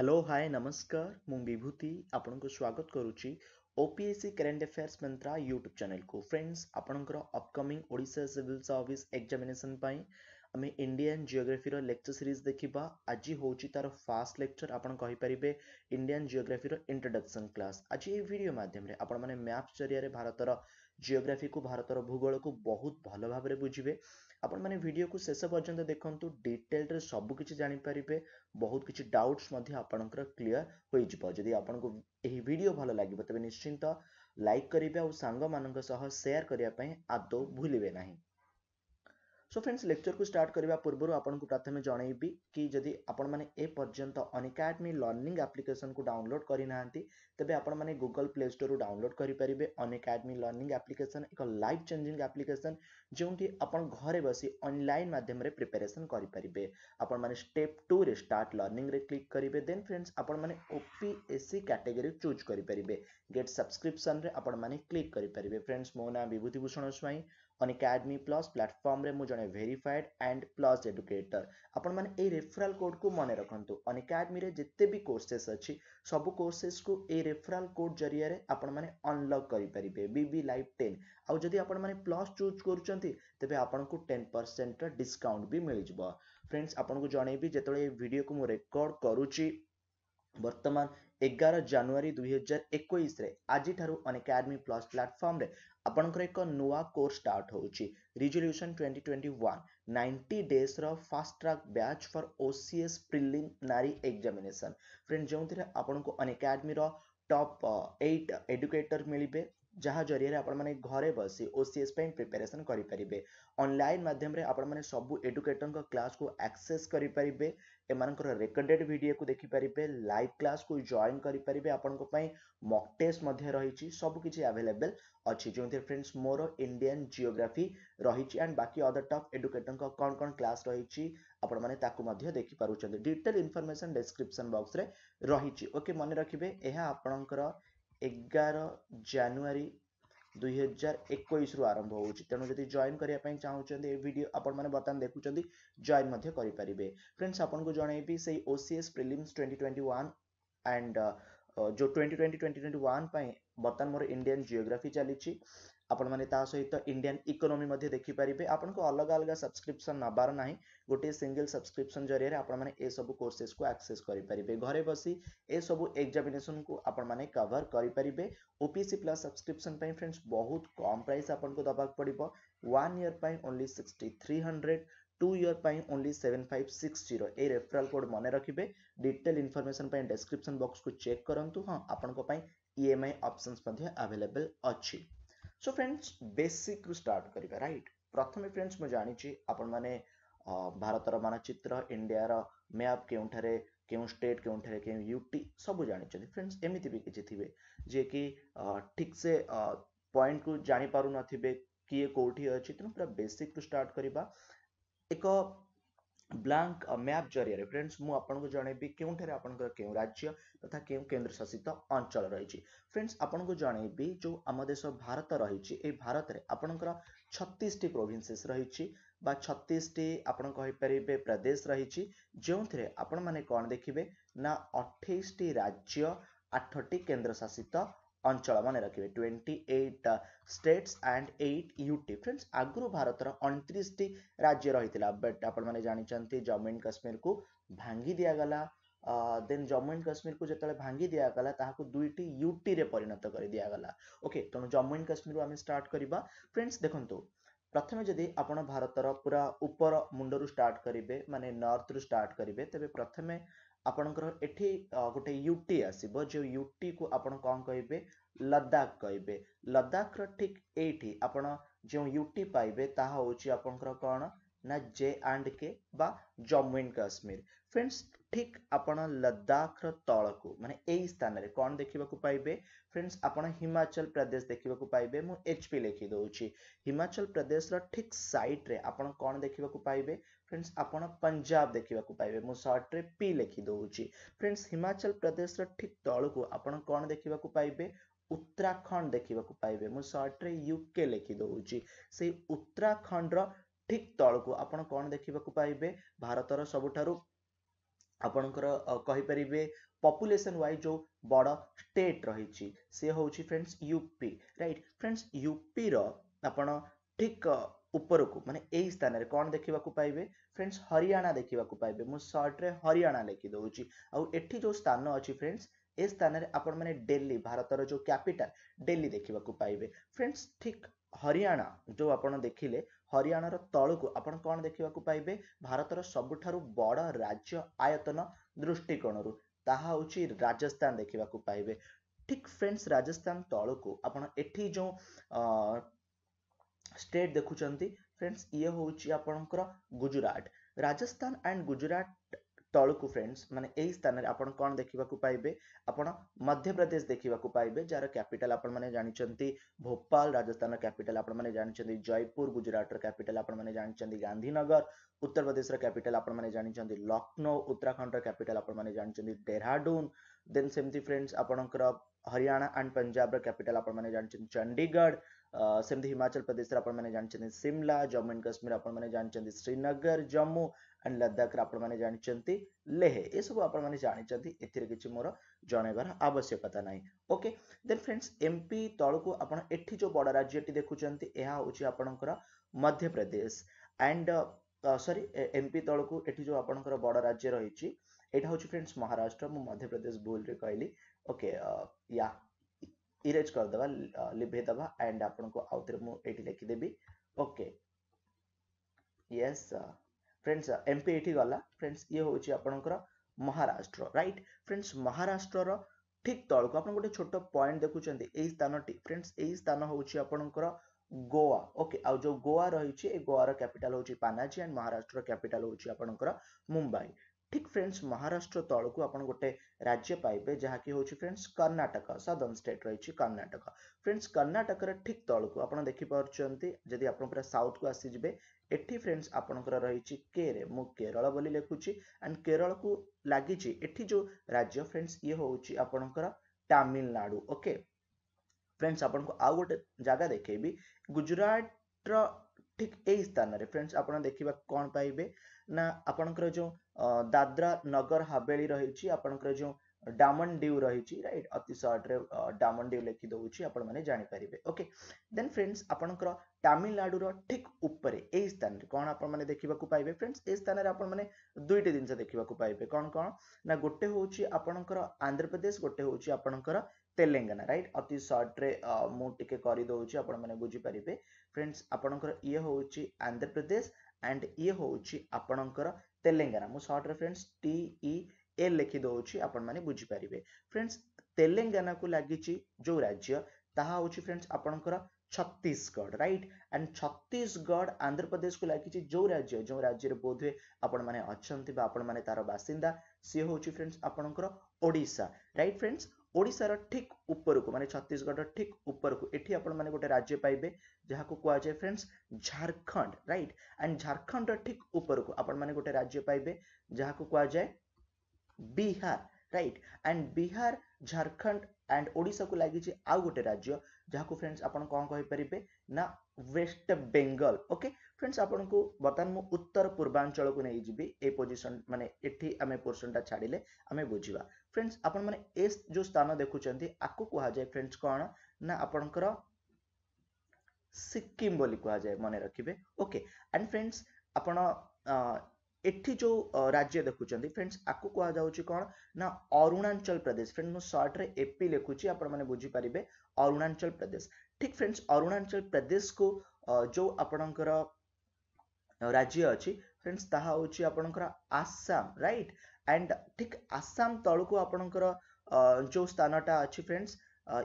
hello hi ନମସ୍କାର ମୁଁ ବିଭୂତି ଆପଣଙ୍କୁ ସ୍ୱାଗତ କରୁଛି OPSC current affairs Mantra YouTube ଚ୍ୟାନେଲକୁ ଫ୍ରେଣ୍ଡସ୍ ଆପଣଙ୍କର upcoming Odisha civil service examination ପାଇଁ ଆମେ ଇଣ୍ଡିଆନ୍ ଜିଓଗ୍ରାଫିର ଲେକ୍ଚର ସିରିଜ୍ ଦେଖିବା ଆଜି ହେଉଛି ତା'ର ଫାଷ୍ଟ ଲେକ୍ଚର ଆପଣ କହିପାରିବେ ଇଣ୍ଡିଆନ୍ ଜିଓଗ୍ରାଫିର ଇଣ୍ଟ୍ରୋଡକ୍ସନ୍ କ୍ଲାସ୍ ଆଜି ଏହି ଭିଡ଼ିଓ ମାଧ୍ୟମରେ ଆପଣମାନେ ମ୍ୟାପ୍ ଜରିଆରେ ଭାରତର ଜିଓଗ୍ରାଫିକୁ ଭାରତର ଭୂଗୋଳକୁ ବହୁତ ଭଲ ଭାବରେ ବୁଝିବେ আপোন মানে ভিডিও কো শেষ পর্যন্ত দেখন্ত ডিটেইলস রে সব কিছু জানি পারিবে বহুত কিছি डाउट्स মধ্যে আপোনকৰ ক্লিয়ার হৈ যাব যদি আপোনক এই ভিডিও ভাল লাগিব তেননি নিশ্চিত লাইক কৰিবে আৰু সাংমানক সহ শেয়ার কৰি পই আদো ভুলিবে নাই सो फ्रेंड्स लेक्चर को स्टार्ट करने पूर्व आपको प्रथम जनइबी कि जदि आपर्यंत मैंने लर्णिंग लर्निंग आप्लिकेसन को डाउनलोड करना तेज आपने गुगल प्ले स्टोर डाउनलोड करेंगे अनएकाडमी लर्निंग आप्लिकेसन एक लाइफ चेंजिंग आप्लिकेसन जो आप घरे बस अनलाइन मध्यम प्रिपेरेसन करेंगे आपेप स्टेप टू रे स्टार्ट लर्निंग रे क्लिक करेंगे देन फ्रेंड्स आपण ओपीएससी कैटेगरी चूज करेंगे गेट सब्सक्रिप्सन आपने क्लिक करेंगे फ्रेंड्स मो ना Bhushan स्वाई on academy plus platform रे मु जने verified आपण माने ए रेफरल कोड को मने रखंतु on academy भी कोर्सेस अछि सब कोर्सेस को ए रेफरल कोड जरिया आपण माने अनलॉक करि परिबे बीबी टेन 10 आ जदि आपण माने प्लस चूज करूचंती तबे आपण को 10% डिस्काउंट भी मिल जबो फ्रेंड्स आपण को जणेबी जेतळे ए वीडियो को मु रेकॉर्ड करूची ବର୍ତ୍ତମାନ ଏଗାର ଜାନୁଆରୀ ଦୁଇହଜାର ଏକୋଇଶରେ ଆଜିଠାରୁ ଅନେକାଡେମୀ ପ୍ଲସ୍ ପ୍ଲାଟଫର୍ମରେ আপনক এক নয়া কোর্স স্টার্ট হউচি রেজোলিউশন 2021 90 ডেজৰ fast track batch for OCS preliminary examination friends জেমতিৰে আপোনক অন একাডেমীৰ টপ 8 এডুকেটৰ مليবে ଯାହା ଜରିଆରେ ଆପଣମାନେ ଘରେ ବସି ଓସିଏସ୍ ପାଇଁ ପ୍ରିପାରେସନ୍ କରିପାରିବେ ଅନଲାଇନ୍ ମାଧ୍ୟମରେ ଆପଣମାନେ ସବୁ ଏଡୁକେଟରଙ୍କ କ୍ଲାସ୍କୁ ଆକ୍ସେସ୍ କରିପାରିବେ ଏମାନଙ୍କର ରେକର୍ଡେଡ୍ ଭିଡ଼ିଓକୁ ଦେଖିପାରିବେ ଲାଇଭ୍ କ୍ଲାସ୍କୁ ଜଏନ୍ କରିପାରିବେ ଆପଣଙ୍କ ପାଇଁ ମକ୍ ଟେଷ୍ଟ ମଧ୍ୟ ରହିଛି ସବୁ କିଛି ଆଭେଲେବେଲ୍ ଅଛି ଯେଉଁଥିରେ ଫ୍ରେଣ୍ଡସ୍ ମୋର ଇଣ୍ଡିଆନ୍ ଜିଓଗ୍ରାଫି ରହିଛି ଆଣ୍ଡ ବାକି ଅଦର ଟପ୍ ଏଡୁକେଟରଙ୍କ କ'ଣ କ'ଣ କ୍ଲାସ୍ ରହିଛି ଆପଣମାନେ ତାକୁ ମଧ୍ୟ ଦେଖିପାରୁଛନ୍ତି ଡିଟେଲ୍ ଇନଫର୍ମେସନ୍ ଡେସ୍କ୍ରିପ୍ସନ୍ ବକ୍ସରେ ରହିଛି ଓକେ ମନେ ରଖିବେ ଏହା ଆପଣଙ୍କର ଏଗାର ଜାନୁଆରୀ ଦୁଇହଜାର ଏକୋଇଶରୁ ଆରମ୍ଭ ହେଉଛି ତେଣୁ ଯଦି ଜଏନ୍ କରିବା ପାଇଁ ଚାହୁଁଛନ୍ତି ଏ ଭିଡ଼ିଓ ଆପଣମାନେ ବର୍ତ୍ତମାନ ଦେଖୁଛନ୍ତି ଜଏନ୍ ମଧ୍ୟ କରିପାରିବେ ଫ୍ରେଣ୍ଡସ୍ ଆପଣଙ୍କୁ ଜଣାଇବି ସେଇ O C S prelims twenty twenty one and ଯେଉଁ twenty twenty twenty twenty one ପାଇଁ બત્તમ મોર ઇન્ડિયન જીયોગ્રાફી ચાલિચી આપણ માને તા સહિત ઇન્ડિયન ઇકોનોમી મધે દેખી પરિબે આપણકુ અલગ અલગ સબસ્ક્રિપ્શન નબાર નહી ગોટી સિંગલ સબસ્ક્રિપ્શન જરિયે આપણ માને એ સબ કોર્સીસ કુ એક્સેસ કરી પરિબે ઘરે બસી એ સબ એક્ઝામિનેશન કુ આપણ માને કવર કરી પરિબે ઓપીસી પ્લસ સબસ્ક્રિપ્શન પય ફ્રેન્ડ્સ બહુત કોમ પ્રાઇસ આપણકુ દબાવક પડીબો 1 યર પય ઓન્લી 6300 2 યર પય ઓન્લી 7560 એ રેફરલ કોડ મને રાખીબે ડિટેલ ઇન્ફોર્મેશન પય ડિસ્ક્રિપ્શન બોક્સ કુ ચેક કરંતું હા આપણકુ પય EMI options madhya available achi so friends basic ru start kariba right प्रथमे फ्रेंड्स मु जानिछि आपण माने ଭାରତର ମାନଚିତ୍ର ଇଣ୍ଡିଆର ମ୍ୟାପ୍ କେଉଁଠାରେ କେଉଁ ଷ୍ଟେଟ୍ କେଉଁଠାରେ କେଉଁ ୟୁଟି ସବୁ ଜାଣିଛନ୍ତି ଫ୍ରେଣ୍ଡସ୍ ଏମିତି ବି କିଛି ଥିବେ ଯିଏକି ଠିକ୍ସେ ପଏଣ୍ଟକୁ ଜାଣିପାରୁନଥିବେ କିଏ କେଉଁଠି ଅଛି ତେଣୁ ପୁରା ବେସିକ୍ରୁ ଷ୍ଟାର୍ଟ କରିବା ଏକ ବ୍ଲାଙ୍କ ମ୍ୟାପ୍ ଜରିଆରେ ଫ୍ରେଣ୍ଡସ୍ ମୁଁ ଆପଣଙ୍କୁ ଜଣେଇବି କେଉଁଠାରେ ଆପଣଙ୍କର କେଉଁ ରାଜ୍ୟ ତଥା କେଉଁ କେନ୍ଦ୍ରଶାସିତ ଅଞ୍ଚଳ ରହିଛି ଫ୍ରେଣ୍ଡସ୍ ଆପଣଙ୍କୁ ଜଣେଇବି ଯେଉଁ ଆମ ଦେଶ ଭାରତ ରହିଛି ଏହି ଭାରତରେ ଆପଣଙ୍କର ଛତିଶଟି ପ୍ରୋଭିନ୍ସେସ୍ ରହିଛି ବା ଛତିଶଟି ଆପଣ କହିପାରିବେ ପ୍ରଦେଶ ରହିଛି ଯେଉଁଥିରେ ଆପଣମାନେ କ'ଣ ଦେଖିବେ ନା ଅଠେଇଶଟି ରାଜ୍ୟ ଆଠଟି କେନ୍ଦ୍ରଶାସିତ অঞ্চল মনে রাখবে twenty eight states and eight UT friends আগুন ভারতর অণতিশটি রাজ্য রয়েছে বট আপনার জাঁচান জম্মু আন্ড কাশ্মীর কু ভাঙ্গি দিগলা দেন জম্মু আন্ড কাশ্মীর কু যেত ভাঙ্গি দিগলা তাহলে দুইটি ইউটি রে পরিণত করে দিগলা ওকে তেমন জম্মু আন্ড কাশ্মীর আমি স্টার্ট করা ফ্রেন্ডস দেখুন ପ୍ରଥମେ ଯଦି ଆପଣ ଭାରତର ପୁରା ଉପର ମୁଣ୍ଡରୁ ଷ୍ଟାର୍ଟ କରିବେ ମାନେ ନର୍ଥରୁ ଷ୍ଟାର୍ଟ କରିବେ ତେବେ ପ୍ରଥମେ আপোনকৰ এঠী গটে ইউটি আছিব যে ইউটিক আপোন কোন ক'য়েবে লদাখ ক'য়েবে লদাখৰ ঠিক এঠী আপোন যেউ ইউটি পাইবে তা হয়চি আপোনকৰ কোন না জে আণ্ড কে বা জম্মু আণ্ড কাশ্মীৰ ফ্ৰেণ্ডছ ঠিক আপোন লদাখৰ তলক মানে এই স্থানৰে কোন দেখিবাকু পাইবে ফ্ৰেণ্ডছ আপোন হিমাচল প্ৰদেশ দেখিবাকু পাইবে মই এইচ পি লিখি দওচি হিমাচল প্ৰদেশৰ ঠিক সাইটৰে আপোন কোন দেখিবাকু পাইবে फ्रेंड्स आपण पंजाब देखा पाइबे मुझे सर्ट्रे पी लिखि दौर फ्रेंड्स हिमाचल प्रदेश ठीक तल को आप देखा पाइबे उत्तराखंड देखा पाइबे सर्ट्रे युके लिखि से उत्तराखंड ठीक तल को आप देखा पाइबे भारत सब आपणकर कहीपर पपुलेसन वाइज जो बड़ स्टेट रही सी friends UP right friends UP रिक উপৰক মানে এই স্থানৰে কোন দেখিবাকু পাইবে ফ্ৰেণ্ডছ হৰিয়ানা দেখিবাকু পাইবে মই শৰ্টৰে হৰিয়ানা লিখি দওঁছি আৰু এঠী যো স্থান আছে ফ্ৰেণ্ডছ এই স্থানৰে আপোন মানে দিল্লী ভাৰতৰ যো কেপিটেল দিল্লী দেখিবাকু পাইবে ফ্ৰেণ্ডছ ঠিক হৰিয়ানা যো আপোন দেখিলে হৰিয়ানাৰ তলକୁ আপোন কোন দেখিবাকু পাইবে ভাৰতৰ সবুঠাৰু বড় ৰাজ্য আয়তন দৃষ্টিকণৰ তাহা হুচি ৰাজস্থান দেখিবাকু পাইবে ঠিক ফ্ৰেণ্ডছ ৰাজস্থান তলକୁ আপোন এঠী যো ଷ୍ଟେଟ୍ ଦେଖୁଛନ୍ତି ଫ୍ରେଣ୍ଡସ୍ ଇଏ ହେଉଛି ଆପଣଙ୍କର ଗୁଜୁରାଟ ରାଜସ୍ଥାନ ଆଣ୍ଡ ଗୁଜୁରାଟ ତଳକୁ ଫ୍ରେଣ୍ଡସ୍ ମାନେ ଏହି ସ୍ଥାନରେ ଆପଣ କ'ଣ ଦେଖିବାକୁ ପାଇବେ ଆପଣ ମଧ୍ୟପ୍ରଦେଶ ଦେଖିବାକୁ ପାଇବେ ଯାହାର କ୍ୟାପିଟାଲ ଆପଣମାନେ ଜାଣିଛନ୍ତି ଭୋପାଳ ରାଜସ୍ଥାନର କ୍ୟାପିଟାଲ ଆପଣମାନେ ଜାଣିଛନ୍ତି ଜୟପୁର ଗୁଜୁରାଟର କ୍ୟାପିଟାଲ ଆପଣମାନେ ଜାଣିଛନ୍ତି ଗାନ୍ଧୀନଗର ଉତ୍ତରପ୍ରଦେଶର କ୍ୟାପିଟାଲ ଆପଣମାନେ ଜାଣିଛନ୍ତି ଲକ୍ଷ୍ନୌ ଉତ୍ତରାଖଣ୍ଡର କ୍ୟାପିଟାଲ ଆପଣମାନେ ଜାଣିଛନ୍ତି ଡେରାଡୁନ୍ ଦେନ୍ ସେମିତି ଫ୍ରେଣ୍ଡସ୍ ଆପଣଙ୍କର हरियाणा एंड पंजाब कैपिटल आपने जानते हैं चंडीगढ़ सेम हिमाचल प्रदेश आपने जानते हैं सिमला जम्मू एंड कश्मीर आपने जानते हैं श्रीनगर जम्मू एंड लद्दाख आपने जानते लेह ये सब आपने जानते हैं कि मोर जनवर आवश्यकता ना ओके देन फ्रेंड्स एमपी तौक आठ जो बड़ राज्य देखुं यह हूँ आपणकर मध्यप्रदेश एंड सरी एमपी तौक ये जो आप बड़ राज्य रही हूँ फ्रेंड्स महाराष्ट्र मध्यप्रदेश भूल रही कहली ओके या इरेज कर दबा लिभे दबा एंड आपन को आउतर मु एटी लिखि देबी ओके यस फ्रेंड्स एमपी एटी गला फ्रेंड्स ये होची आपनकर महाराष्ट्र राइट फ्रेंड्स महाराष्ट्र रो ठीक तळ को आपन गोटे छोटो पॉइंट देखु चंदे ए स्थान टी फ्रेंड्स ए स्थान होची आपनकर गोवा ओके आ जो गोवा रहिची ए गोवा रो कैपिटल होची पानाजी एंड महाराष्ट्र रो कैपिटल होची आपनकर मुंबई ठीक फ्रेंड्स महाराष्ट्र तौक आप गोटे राज्य पाइबे जहाँ कि हूँ फ्रेंड्स कर्णाटक सदर्न स्टेट रही कर्णाटक फ्रेंड्स कर्णाटक ठीक तौक आप देखिपी आप साउथ को आसीजे ये फ्रेंड्स आपंकर रही केरे मुझ केरल बोली लिखुची एंड केरल को लगी जो राज्य फ्रेंड्स ये हूँ आपणकर तामिलनाडु ओके फ्रेंड्स आप गोटे जगह देखी गुजरात ठीक यही स्थान फ्रेंड्स आप देखा कौन पाइबे ना आपणकर जो दादरा नगर हवेली रही आपणकर जो ड्यू रही राइट अति सर्ट्रे डायमंड ड्यू लिखिद आपने जापर ओके देन फ्रेंड्स आपंकर तामिलनाडुर ठीक उपर यही स्थान कौन आपने देखा पाइबे फ्रेंड्स ये स्थान आपने दुईट जिन देखा पाइबे कौन कौन ना गोटे हूँ आपणकर आंध्र प्रदेश गोटे हूँ आपणकर तेलेाना रईट अति सर्ट्रे मुझे करदे आप बुझीपरि फ्रेंड्स आपणकर ये हूँ आंध्र प्रदेश ଆଣ୍ଡ ଇଏ ହେଉଛି ଆପଣଙ୍କର ତେଲେଙ୍ଗାନା ମୁଁ ସର୍ଟରେ ଫ୍ରେଣ୍ଡସ୍ ଟି ଇ ଏଲ୍ ଲେଖିଦେଉଛି ଆପଣମାନେ ବୁଝିପାରିବେ ଫ୍ରେଣ୍ଡସ୍ ତେଲେଙ୍ଗାନାକୁ ଲାଗିଛି ଯେଉଁ ରାଜ୍ୟ ତାହା ହେଉଛି ଫ୍ରେଣ୍ଡସ୍ ଆପଣଙ୍କର ଛତିଶଗଡ଼ ରାଇଟ୍ ଆଣ୍ଡ ଛତିଶଗଡ଼ ଆନ୍ଧ୍ରପ୍ରଦେଶକୁ ଲାଗିଛି ଯେଉଁ ରାଜ୍ୟ ଯେଉଁ ରାଜ୍ୟରେ ବୋଧହୁଏ ଆପଣମାନେ ଅଛନ୍ତି ବା ଆପଣମାନେ ତାର ବାସିନ୍ଦା ସିଏ ହେଉଛି ଫ୍ରେଣ୍ଡସ୍ ଆପଣଙ୍କର ଓଡ଼ିଶା ରାଇଟ୍ ଫ୍ରେଣ୍ଡସ୍ ଓଡ଼ିଶାର ଠିକ୍ ଉପରକୁ ମାନେ ଛତିଶଗଡ଼ର ଠିକ୍ ଉପରକୁ ଏଠି ଆପଣମାନେ ଗୋଟେ ରାଜ୍ୟ ପାଇବେ ଯାହାକୁ କୁହାଯାଏ ଫ୍ରେଣ୍ଡସ୍ ଝାଡ଼ଖଣ୍ଡ ରାଇଟ୍ ଆଣ୍ଡ ଝାଡ଼ଖଣ୍ଡର ଠିକ୍ ଉପରକୁ ଆପଣମାନେ ଗୋଟେ ରାଜ୍ୟ ପାଇବେ ଯାହାକୁ କୁହାଯାଏ Bihar right and Bihar Jharkhand and ଓଡ଼ିଶାକୁ ଲାଗିଛି ଆଉ ଗୋଟେ ରାଜ୍ୟ ଯାହାକୁ ଫ୍ରେଣ୍ଡସ୍ ଆପଣ କ'ଣ କହିପାରିବେ ନା ୱେଷ୍ଟ ବେଙ୍ଗଲ ଓକେ फ्रेंड्स आपको बर्तमान मु उत्तर पूर्वांचल को नहीं जी ए पोजिशन मानने ये आम पोर्सन टा छाड़े आम बुझा फ्रेंड्स आपण मैंने जो स्थान देखुं आपको कहुए फ्रेंड्स कौन ना आपणकर सिक्किम कहुए मन रखिए ओके एंड फ्रेंड्स आपण एठी जो राज्य देखुं फ्रेंड्स आपको कहुच कौन ना अरुणाचल प्रदेश फ्रेंड्स मुझ सर्ट्रे एपी लिखुची आपने बुझीपारे अरुणाचल प्रदेश ठीक फ्रेंड्स अरुणाचल प्रदेश को जो आपणकर ରାଜ୍ୟ ଅଛି ଫ୍ରେଣ୍ଡସ୍ ତାହା ହେଉଛି ଆପଣଙ୍କର ଆସାମ ରାଇଟ୍ ଆଣ୍ଡ ଠିକ୍ ଆସାମ ତଳକୁ ଆପଣଙ୍କର ଯେଉଁ ସ୍ଥାନଟା ଅଛି ଫ୍ରେଣ୍ଡସ୍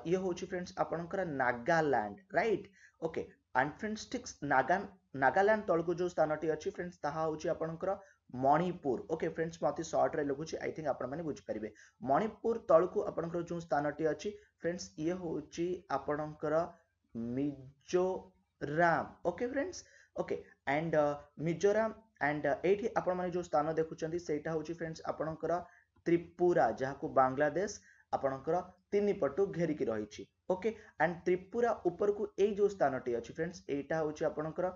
ଇଏ ହେଉଛି ଫ୍ରେଣ୍ଡସ୍ ଆପଣଙ୍କର Nagaland right okay and friends ଠିକ୍ ନାଗା ନାଗାଲାଣ୍ଡ ତଳକୁ ଯେଉଁ ସ୍ଥାନଟି ଅଛି ଫ୍ରେଣ୍ଡସ୍ ତାହା ହେଉଛି ଆପଣଙ୍କର ମଣିପୁର ଓକେ ଫ୍ରେଣ୍ଡସ୍ ମୁଁ ଅତି ସର୍ଟରେ ଲେଖୁଛି ଆଇ ଥିଙ୍କ ଆପଣମାନେ ବୁଝିପାରିବେ ମଣିପୁର ତଳକୁ ଆପଣଙ୍କର ଯେଉଁ ସ୍ଥାନଟି ଅଛି ଫ୍ରେଣ୍ଡସ୍ ଇଏ ହେଉଛି ଆପଣଙ୍କର Mizoram okay friends okay and Mizoram and एठी आपण माने जो स्थान देखुचंती सेटा होची फ्रेंड्स आपणकर त्रिपुरा जहाकू बांग्लादेश ଆପଣଙ୍କର ତିନି ପଟୁ ଘେରିକି ରହିଛି ଓକେ ଆଣ୍ଡ ତ୍ରିପୁରା ଉପରକୁ ଏଇ ଯେଉଁ ସ୍ଥାନଟି ଅଛି ଫ୍ରେଣ୍ଡସ୍ ଏଇଟା ହେଉଛି ଆପଣଙ୍କର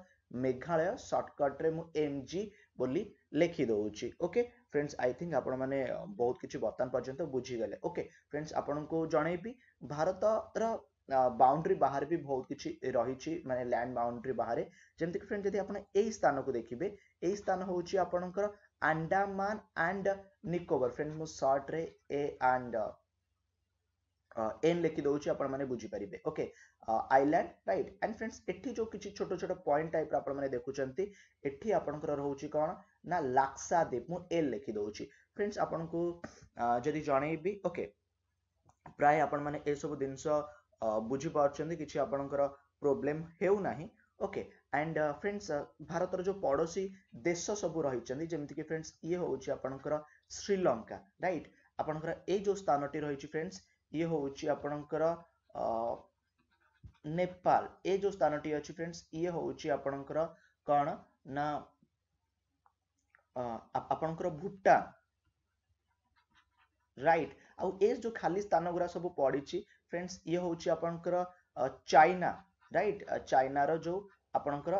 ମେଘାଳୟ ସର୍ଟକଟ୍ରେ ମୁଁ ଏମ୍ ଜି ବୋଲି ଲେଖି ଦେଉଛି ଓକେ ଫ୍ରେଣ୍ଡସ୍ ଆଇ ଥିଙ୍କ ଆପଣମାନେ ବହୁତ କିଛି ବର୍ତ୍ତମାନ ପର୍ଯ୍ୟନ୍ତ ବୁଝିଗଲେ ଓକେ ଫ୍ରେଣ୍ଡସ୍ ଆପଣଙ୍କୁ ଜଣେଇବି ଭାରତର बाउंड्री बाहर भी बहुत किसी रही मैंने लैंड बाउंड्री बाहर जमीक फ्रेंड जब आप स्थान को देखिए यही स्थान हूँ आपणकर आंडामान एंड निकोबर फ्रेंड मु सर्ट्रे ए आंड एन लिखी दौर आप बुझीपरि okay island right and friends एटी जो किसी छोट छोट पॉइंट टाइप आपुच्ची आपंकर रोच कौन ना लाक्सादीप मु एल लिखी दौर फ्रेंड्स आपन को जी जन ओके प्राय आप सब जिनस बुझीपी आपणकर प्रोब्लेम होना एंड फ्रेंड्स भारत जो पड़ोशी देश सब रही जमीक फ्रेंड्स ये हूँ आपणकर श्रीलंका रईट आपणकर ये स्थानीय रही फ्रेंड्स ये हूँ आपणकर नेपाल ये जो स्थानीय अच्छी फ्रेंड्स ये हूँ आपणकर कौन ना आपणकर भूटान रईट आ जो खाली स्थान गुरा सब पड़ी फ्रेंड्स ये हूँ आपणकर चाइना राइट चाइना रो जो आपणकर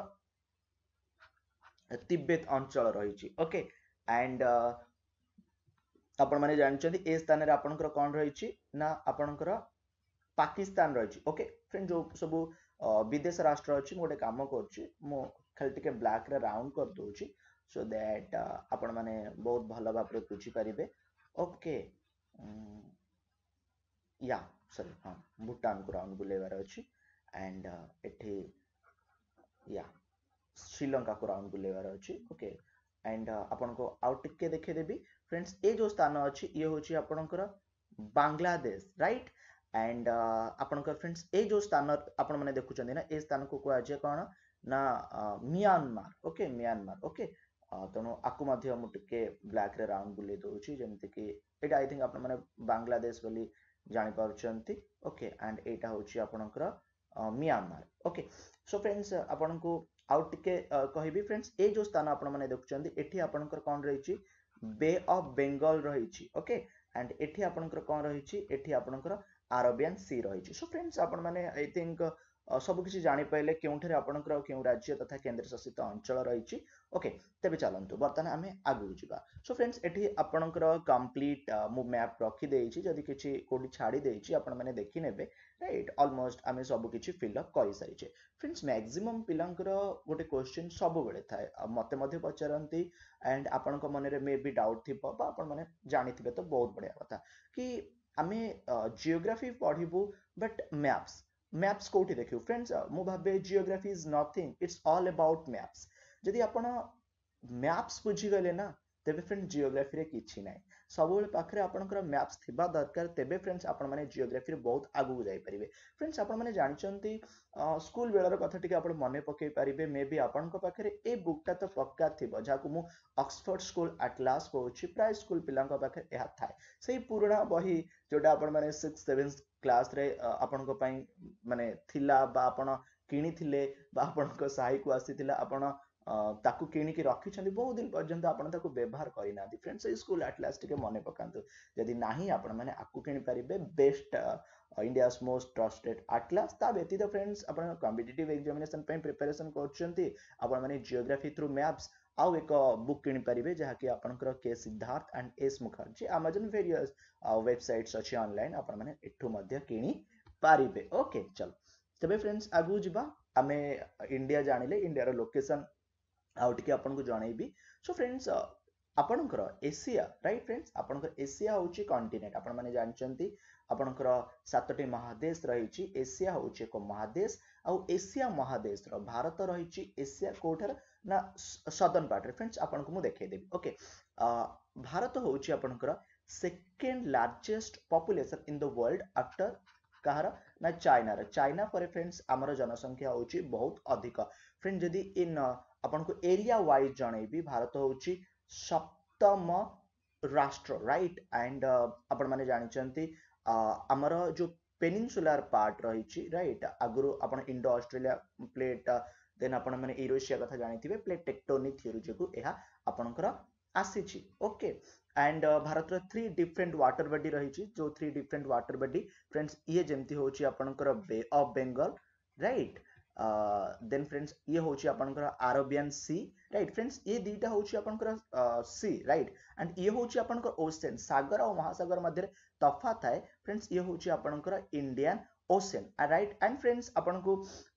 तिब्बत अंचल रही ओके एंड आपण जानते ए स्थान कौन रही आपणकर पाकिस्तान रही ओके फ्रेंड जो सब विदेश राष्ट्र अच्छी गोटे कम कर ब्लाक राउंड कर दौर सो दैट आपण मैंने बहुत भल भाव बुझीपारे ओके या ସରି ହଁ ବୁଟ୍ଟା ଆମକୁ ରାଉଣ୍ଡ ବୁଲେଇବାର ଅଛି ଆଣ୍ଡ ଏଠି ୟା ଶ୍ରୀଲଙ୍କାକୁ ରାଉଣ୍ଡ ବୁଲେଇବାର ଅଛି ଓକେ ଆଣ୍ଡ ଆପଣଙ୍କୁ ଆଉ ଟିକେ ଦେଖେଇଦେବି ଫ୍ରେଣ୍ଡସ୍ ଏ ଯେଉଁ ସ୍ଥାନ ଅଛି ଇଏ ହେଉଛି ଆପଣଙ୍କର ବାଂଲାଦେଶ ରାଇଟ୍ ଆଣ୍ଡ ଆପଣଙ୍କର ଫ୍ରେଣ୍ଡସ୍ ଏ ଯେଉଁ ସ୍ଥାନ ଆପଣମାନେ ଦେଖୁଛନ୍ତି ନା ଏ ସ୍ଥାନକୁ କୁହାଯାଏ କ'ଣ ନା ମିଆଁମାର ଓକେ ମିଆଁମାର ଓକେ ତେଣୁ ଆକୁ ମଧ୍ୟ ମୁଁ ଟିକେ ବ୍ଲାକ୍ରେ ରାଉଣ୍ଡ ବୁଲେଇ ଦେଉଛି ଯେମିତିକି ଏଇଟା ଆଇ ଥିଙ୍କ ଆପଣମାନେ ବାଂଲାଦେଶ ବୋଲି ଜାଣିପାରୁଛନ୍ତି ଓକେ ଆଣ୍ଡ ଏଇଟା ହେଉଛି ଆପଣଙ୍କର ମିଆଁମାର ଓକେ ସୋ ଫ୍ରେଣ୍ଡସ୍ ଆପଣଙ୍କୁ ଆଉ ଟିକେ କହିବି ଫ୍ରେଣ୍ଡସ୍ ଏଇ ଯେଉଁ ସ୍ଥାନ ଆପଣମାନେ ଦେଖୁଛନ୍ତି ଏଠି ଆପଣଙ୍କର କ'ଣ ରହିଛି ବେ ଅଫ୍ ବେଙ୍ଗଲ ରହିଛି ଓକେ ଆଣ୍ଡ ଏଠି ଆପଣଙ୍କର କ'ଣ ରହିଛି ଏଠି ଆପଣଙ୍କର ଆରବିଆନ୍ ସି ରହିଛି ସୋ ଫ୍ରେଣ୍ଡସ୍ ଆପଣମାନେ ଆଇ ଥିଙ୍କ ସବୁକିଛି ଜାଣିପାରିଲେ କେଉଁଠାରେ ଆପଣଙ୍କର କେଉଁ ରାଜ୍ୟ ତଥା କେନ୍ଦ୍ରଶାସିତ ଅଞ୍ଚଳ ରହିଛି ଓକେ ତେବେ ଚାଲନ୍ତୁ ବର୍ତ୍ତମାନ ଆମେ ଆଗକୁ ଯିବା ସୋ ଫ୍ରେଣ୍ଡସ୍ ଏଠି ଆପଣଙ୍କର କମ୍ପ୍ଲିଟ୍ ମୁଁ ମ୍ୟାପ୍ ରଖିଦେଇଛି ଯଦି କିଛି କେଉଁଠି ଛାଡ଼ି ଦେଇଛି ଆପଣମାନେ ଦେଖିନେବେ ରାଇଟ୍ ଅଲମୋଷ୍ଟ ଆମେ ସବୁକିଛି ଫିଲ୍ଅପ୍ କରିସାରିଛେ ଫ୍ରେଣ୍ଡସ୍ ମ୍ୟାକ୍ସିମମ୍ ପିଲାଙ୍କର ଗୋଟେ କୋଶ୍ଚିନ୍ ସବୁବେଳେ ଥାଏ ମୋତେ ମଧ୍ୟ ପଚାରନ୍ତି ଆଣ୍ଡ ଆପଣଙ୍କ ମନରେ ମେ ବି ଡାଉଟ୍ ଥିବ ବା ଆପଣମାନେ ଜାଣିଥିବେ ତ ବହୁତ ବଢ଼ିଆ କଥା କି ଆମେ ଜିଓଗ୍ରାଫି ପଢ଼ିବୁ ବଟ୍ ମ୍ୟାପ୍ସ maps কোটি দেখিও फ्रेंड्स মো ভাবে geography is nothing it's all about maps যদি আপন ম্যাপস বুঝি গলে না তেবে फ्रेंड्स জিওগ্রাফি রে কিচ্ছু নাই সব অল পাখরে আপনক ম্যাপস থিবা দরকার তেবে फ्रेंड्स আপন মানে জিওগ্রাফি রে বহুত আগু গ যাই পারিবে फ्रेंड्स আপন মানে জানচন্তি স্কুল বেলর কথা টিকে আপন মনে পকেই পারিবে মেবি আপনক পাখরে এই বুকটা তো পক্কা থিব যা কো মু অক্সফোর্ড স্কুল আটলাস কোউচি প্রাই স্কুল পিলাংকো পাখরে এহা থায় সেই পূর্ণা বই যেটা আপন মানে 6 7 କ୍ଲାସରେ ଆପଣଙ୍କ ପାଇଁ ମାନେ ଥିଲା ବା ଆପଣ କିଣିଥିଲେ ବା ଆପଣଙ୍କ ସାହିକୁ ଆସିଥିଲା ଆପଣ ତାକୁ କିଣିକି ରଖିଛନ୍ତି ବହୁତ ଦିନ ପର୍ଯ୍ୟନ୍ତ ଆପଣ ତାକୁ ବ୍ୟବହାର କରିନାହାନ୍ତି ଫ୍ରେଣ୍ଡସ୍ ଏଇ ସ୍କୁଲ ଆଟଲାସ୍ ଟିକେ ମନେ ପକାନ୍ତୁ ଯଦି ନାହିଁ ଆପଣମାନେ ଆକୁ କିଣିପାରିବେ best India's most trusted atlas ତା ବ୍ୟତୀତ ଫ୍ରେଣ୍ଡସ୍ ଆପଣ କମ୍ପିଟେଟିଭ୍ ଏକ୍ଜାମିନେସନ୍ ପାଇଁ ପ୍ରିପାରେସନ୍ କରୁଛନ୍ତି ଆପଣମାନେ ଜିଓଗ୍ରାଫି ଥ୍ରୁ ମ୍ୟାପ୍ସ আওএক বুক কিণি পাৰিবে যাহাকি আপোনাকৰ K Siddhartha and S Mukherjee Amazon ভৰিয়াস ওয়েবসাইটছ আছে অনলাইন আপোন মানে ইটো মদ্য কিণি পাৰিবে ওকে চলো তebe friends আগু জিবাম আমি ইনডিয়া জানিলে ইনডিয়াৰ লোকেচন আৰু ঠিকি আপোনাক জনায়েবি সো friends আপোনাকৰ এশিয়া রাইট friends আপোনাকৰ এশিয়া হ'উচি কন্টিনেন্ট আপোন মানে জানচন্তি আপোনকৰ সাতটি মহাদেশ ৰৈচি এশিয়া হৈছে এক মহাদেশ আৰু এশিয়া মহাদেশৰ ভাৰত ৰৈচি এশিয়া কোঠাৰ না সদন বাটে फ्रेंड्स আপোনাক মই দেখাই দিম ওকে ভাৰত হৈছে আপোনকৰ second largest population in the world after কাৰ না চাইনাৰ চাইনা পৰে फ्रेंड्स আমাৰ জনসংখ্যা হৈছে বহুত অধিক फ्रेंड्स যদি ইন আপোনক এৰিয়া ওয়াইজ জনায়েবি ভাৰত হৈছে সপ্তম ৰাষ্ট্ৰ রাইট এণ্ড আপোন মানে জানিচান্তি ଆମର ଯେଉଁ ପେନିନସୁଲାର ପାର୍ଟ ରହିଛି ରାଇଟ୍ ଆଗରୁ ଆପଣ ଇଣ୍ଡୋ ଅଷ୍ଟ୍ରେଲିଆ ପ୍ଲେଟ୍ ଦେନ୍ ଆପଣମାନେ ୟୁରୋସିଆ କଥା ଜାଣିଥିବେ ପ୍ଲେଟ୍ ଟେକ୍ଟୋନିକ୍ ଥିଓରି ଯୋଗୁଁ ଏହା ଆପଣଙ୍କର ଆସିଛି ଓକେ ଆଣ୍ଡ ଭାରତର ଥ୍ରୀ ଡିଫରେଣ୍ଟ ୱାଟର ବଡି ରହିଛି ଯେଉଁ three different water body friends ଇଏ ଯେମିତି ହେଉଛି ଆପଣଙ୍କର bay of Bengal right then friends ଇଏ ହେଉଛି ଆପଣଙ୍କର ଆରବିଆନ୍ ସି ରାଇଟ୍ ଫ୍ରେଣ୍ଡସ୍ ଇଏ ଦୁଇଟା ହେଉଛି ଆପଣଙ୍କର ସି ରାଇଟ୍ ଆଣ୍ଡ ଇଏ ହେଉଛି ଆପଣଙ୍କର ଓସେନ୍ ସାଗର ଆଉ ମହାସାଗର ମଧ୍ୟରେ તફા થાય ફ્રેન્ડ્સ ଇଏ ହେଉଛି ଆପଣଙ୍କର Indian ocean right and friends ଆପଣଙ୍କୁ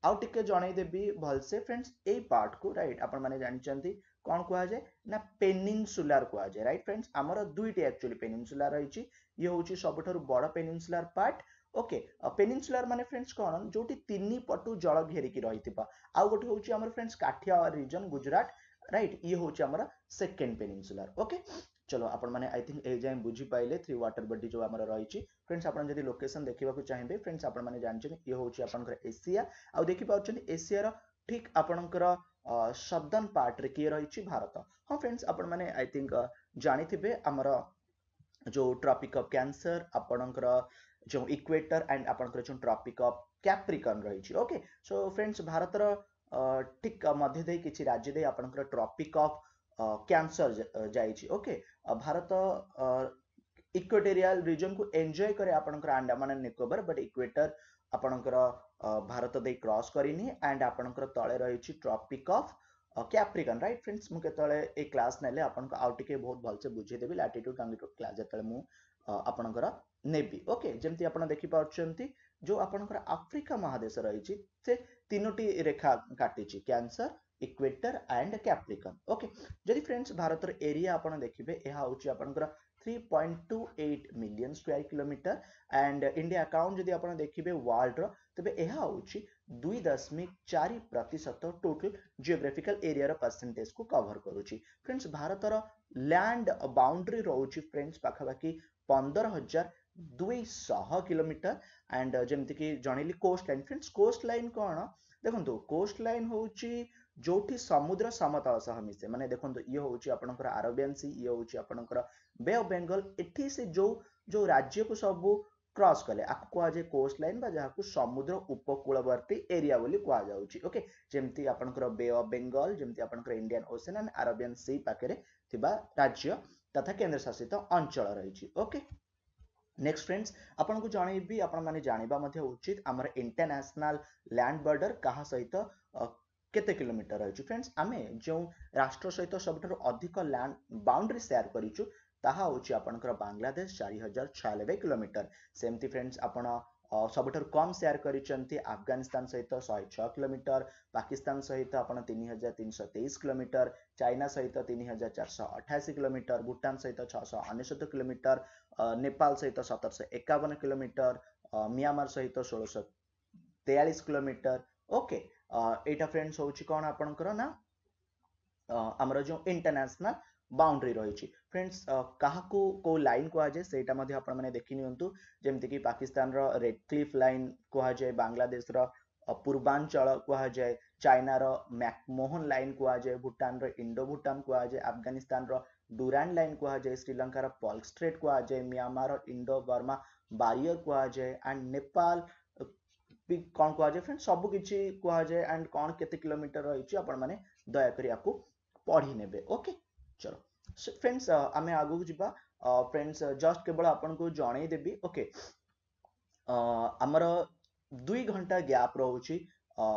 ଆଉ ଟିକେ ଜଣେଇଦେବି ଭଲସେ ଫ୍ରେଣ୍ଡସ୍ ଏଇ ପାର୍ଟକୁ ରାଇଟ୍ ଆପଣମାନେ ଜାଣିଛନ୍ତି କ'ଣ କୁହାଯାଏ ନା ପେନିନସୁଲାର କୁହାଯାଏ ରାଇଟ୍ ଫ୍ରେଣ୍ଡସ୍ ଆମର ଦୁଇଟି ଆକ୍ଚୁଆଲି ପେନିନସୁଲାର ରହିଛି ଇଏ ହେଉଛି ସବୁଠାରୁ ବଡ଼ ପେନିନସୁଲାର ପାର୍ଟ ଓକେ ପେନିନସୁଲାର ମାନେ ଫ୍ରେଣ୍ଡସ୍ କ'ଣ ଯୋଉଠି ତିନି ପଟୁ ଜଳ ଘେରିକି ରହିଥିବା ଆଉ ଗୋଟେ ହେଉଛି ଆମର friends Kathia region Gujarat right ଇଏ ହେଉଛି ଆମର ସେକେଣ୍ଡ ପେନିନସୁଲାର ଓକେ चलो आई थिंक यही बुझी पाइले थ्री व्वाटर बडी जो आम रही फ्रेंड्स आज लोकेशन देखा चाहिए फ्रेंड्स आपने जानते ये हूँ आपंकर एसिया आउ देखी पार्थ एसीयर ठीक आपणकर सदर्ण पार्ट्रे किए रही भारत हाँ फ्रेंड्स आई थिंक जानी आमर जो ट्रपिक अफ क्यासर आपणकर जो इक्वेटर एंड आप जो ट्रपिक अफ कैप्रिकन रही ओके सो फ्रेंड्स भारत ठीक मध्य किसी राज्य आप ट्रपिक अफ़ क्या जाइए भारत इक्वेटेरियल रिजन को एंजॉय करे आपंकर आंडामान निकोबर बट इक्वेटर आपंकर भारत दे क्रॉस करनी एंड आपंकर तले रही tropic of capricorn right friends मुझे ये क्लास ने आउ बहुत भलसे बुझेदेवी लाटिट्यूड लंगिट्यूड क्लास जो आपंकर नेबी ओके जमी आप देखिपुंट जो आपंकर आफ्रिका महादेश रही तीनो रेखा काटी cancer equator and capricorn okay जदि फ्रेंड्स भारत एरिया आप देखिए यह हूँ आप 3.28 million square kilometer and India account जब आप देखिए वर्ल्ड रेबे यह हूँ दुई दशमिक चार प्रतिशत टोटल जिओग्राफिकल एरिया परसेंटेज को कभर करुच्च फ्रेंड्स भारत लैंड बाउंड्री रोच फ्रेंड्स पखापाखी पंदर हजार दुईश किलोमीटर एंड जमीक जनइली coast line friends coast line कौन देखो कोस्ट लाइन हूँ ଯୋଉଠି ସମୁଦ୍ର ସମତଳ ସହ ମିଶେ ମାନେ ଦେଖନ୍ତୁ ଇଏ ହେଉଛି ଆପଣଙ୍କର ଆରବିଆନ୍ ସି ଇଏ ହେଉଛି ଆପଣଙ୍କର ବେ ଅଫ୍ ବେଙ୍ଗଲ ଏଠି ସେ ଯୋଉ ଯୋଉ ରାଜ୍ୟକୁ ସବୁ କ୍ରସ୍ କଲେ ଆକୁ କୁହାଯାଏ କୋଷ୍ଟ ଲାଇନ୍ ବା ଯାହାକୁ ସମୁଦ୍ର ଉପକୂଳବର୍ତ୍ତୀ ଏରିଆ ବୋଲି କୁହାଯାଉଛି ଓକେ ଯେମିତି ଆପଣଙ୍କର ବେ ଅଫ୍ ବେଙ୍ଗଲ ଯେମିତି ଆପଣଙ୍କର Indian ocean and Arabian sea ପାଖରେ ଥିବା ରାଜ୍ୟ ତଥା କେନ୍ଦ୍ରଶାସିତ ଅଞ୍ଚଳ ରହିଛି ଓକେ ନେକ୍ସଟ ଫ୍ରେଣ୍ଡସ୍ ଆପଣଙ୍କୁ ଜଣେଇବି ଆପଣମାନେ ଜାଣିବା ମଧ୍ୟ ଉଚିତ ଆମର ଇଣ୍ଟରନ୍ୟାସନାଲ ଲ୍ୟାଣ୍ଡ ବର୍ଡର କାହା ସହିତ କେତେ କିଲୋମିଟର ରହିଛୁ ଫ୍ରେଣ୍ଡସ୍ ଆମେ ଯେଉଁ ରାଷ୍ଟ୍ର ସହିତ ସବୁଠାରୁ ଅଧିକ ଲ୍ୟାଣ୍ଡ ବାଉଣ୍ଡ୍ରି ସେୟାର କରିଛୁ ତାହା ହେଉଛି ଆପଣଙ୍କର ବାଂଲାଦେଶ ଚାରି ହଜାର ଛୟାନବେ କିଲୋମିଟର ସେମିତି ଫ୍ରେଣ୍ଡସ୍ ଆପଣ ସବୁଠାରୁ କମ୍ ସେୟାର କରିଛନ୍ତି ଆଫଗାନିସ୍ତାନ ସହିତ ଶହେ ଛଅ କିଲୋମିଟର ପାକିସ୍ତାନ ସହିତ ଆପଣ ତିନି ହଜାର ତିନିଶହ ତେଇଶ କିଲୋମିଟର ଚାଇନା ସହିତ ତିନି ହଜାର ଚାରିଶହ ଅଠାଅଶୀ କିଲୋମିଟର ଭୁଟାନ ସହିତ ଛଅଶହ ଅନେଶ୍ୱତ କିଲୋମିଟର ନେପାଳ ସହିତ ସତରଶହ ଏକାବନ କିଲୋମିଟର ମିଆଁମାର ସହିତ ଷୋହଳଶହ ତେୟାଳିଶ କିଲୋମିଟର ଓକେ ଏଇଟା ଫ୍ରେଣ୍ଡସ୍ ହେଉଛି କ'ଣ ଆପଣଙ୍କର ନା ଆମର ଯେଉଁ ଇଣ୍ଟରନ୍ୟାସନାଲ ବାଉଣ୍ଡ୍ରି ରହିଛି ଫ୍ରେଣ୍ଡସ୍ କାହାକୁ କେଉଁ ଲାଇନ୍ କୁହାଯାଏ ସେଇଟା ମଧ୍ୟ ଆପଣମାନେ ଦେଖିନିଅନ୍ତୁ ଯେମିତିକି ପାକିସ୍ତାନର ରେଡ୍କ୍ଲିଫ୍ ଲାଇନ୍ କୁହାଯାଏ ବାଂଲାଦେଶର ପୂର୍ବାଞ୍ଚଳ କୁହାଯାଏ ଚାଇନାର ମ୍ୟାକମୋହନ ଲାଇନ୍ କୁହାଯାଏ ଭୁଟାନର ଇଣ୍ଡୋ ଭୁଟାନ କୁହାଯାଏ ଆଫଗାନିସ୍ତାନର ଡୁରାନ୍ ଲାଇନ୍ କୁହାଯାଏ ଶ୍ରୀଲଙ୍କାର ପଲ୍କ ଷ୍ଟ୍ରେଟ୍ କୁହାଯାଏ ମିଆଁମାର ଇଣ୍ଡୋ ବର୍ମା ବାରିୟର କୁହାଯାଏ ଆଣ୍ଡ ନେପାଳ কি কোন কো আছে ফ্রেন্ডস সব কিচি কো আছে এন্ড কোন কতি কিলোমিটার ৰৈচু আপোন মানে দয়া কৰি আকু পঢ়ি নেবে ওকে চলো সো ফ্রেন্ডস আমি আগু গিবা ফ্রেন্ডস জাস্ট কেৱল আপোনক জনায়ে দেবি ওকে আ আমাৰ 2 ঘণ্টা গ্যাপ ৰৈচি অ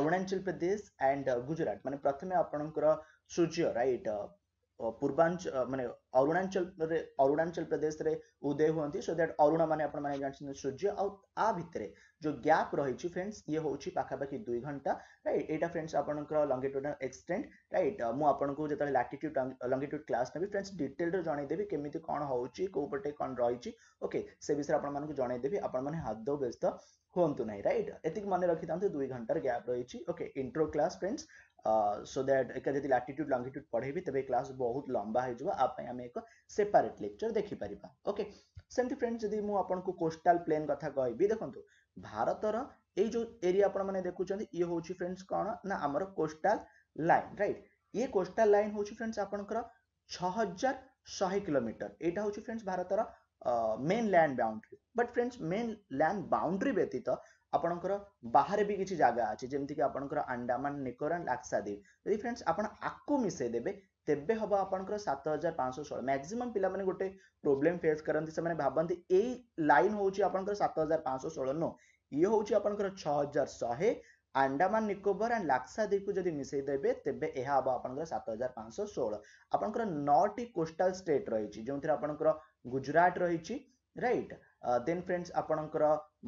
অরুণাচল প্ৰদেশ এন্ড গুজৰাট মানে প্ৰথমে আপোনাকৰ সুজিয় ৰাইট पूर्वांचल माने अरुणाचल अरुणाचल प्रदेश में उदय हुंती सो दैट अरुण माने आपण सूर्य आ जो गैप रही फ्रेंड्स ये होछि पाखा पाखी घंटा रईट एटा फ्रेंड्स आपनकर लॉन्गिट्यूडल एक्सटेंट राइट मु आपनको जेता क्लास नेबी फ्रेंड्स डिटेल रे जणै देबी केमिति कोन होछि को ओके से बिषय आपण मानको जणै व्यस्त हूँ नै राइट एतिक माने रखि तांते 2 घंटा गैप रही okay intro class friends so that ଏକା ଯଦି ଲାଟିଟ୍ୟୁଡ୍ ଲଙ୍ଗିଟ୍ୟୁଡ୍ ପଢ଼େଇବି ତେବେ କ୍ଲାସ୍ ବହୁତ ଲମ୍ବା ହେଇଯିବ ଆ ପାଇଁ ଆମେ ଏକ ସେପାରେଟ୍ ଲେକ୍ଚର୍ ଦେଖିପାରିବା ଓକେ ସେମିତି ଫ୍ରେଣ୍ଡ ଯଦି ମୁଁ ଆପଣଙ୍କୁ କୋଷ୍ଟାଲ୍ ପ୍ଲେନ୍ କଥା କହିବି ଦେଖନ୍ତୁ ଭାରତର ଏଇ ଯେଉଁ ଏରିଆ ଆପଣମାନେ ଦେଖୁଛନ୍ତି ଇଏ ହେଉଛି ଫ୍ରେଣ୍ଡସ୍ କ'ଣ ନା ଆମର କୋଷ୍ଟାଲ୍ ଲାଇନ୍ ରାଇଟ୍ ଇଏ କୋଷ୍ଟାଲ୍ ଲାଇନ୍ ହେଉଛି ଫ୍ରେଣ୍ଡସ୍ ଆପଣଙ୍କର ଛଅ ହଜାର ଶହେ କିଲୋମିଟର ଏଇଟା ହେଉଛି ଫ୍ରେଣ୍ଡସ୍ ଭାରତର mainland boundary but friends mainland boundary ବ୍ୟତୀତ আপনকৰ বাহৰে ବି কিচি জাগা আছে যেন কি আপোনকৰ আণ্ডামান নিকোৰণ্ড লাক্ষাদৱ যদি ফ্ৰেণ্ডছ আপোন আকু মিছৈ দেবে তেবে হব আপোনকৰ 7516 মাক্সিমাম পিল মানে গটে প্ৰবলেম ফেছ কৰন্তি সেমানে ভাবন্তি এই লাইন হৈউচি আপোনকৰ 75169 ইয়া হৈউচি আপোনকৰ 6100 আণ্ডামান নিকোৰ এণ্ড লাক্ষাদৱক যদি মিছৈ দেবে তেবে এহা হব আপোনকৰ 7516 আপোনকৰ 9 টি কোষ্টাল ষ্টেট ৰৈচি যোন্তি আপোনকৰ গুজৰাট ৰৈচি ৰাইট देन फ्रेंड्स आपणकर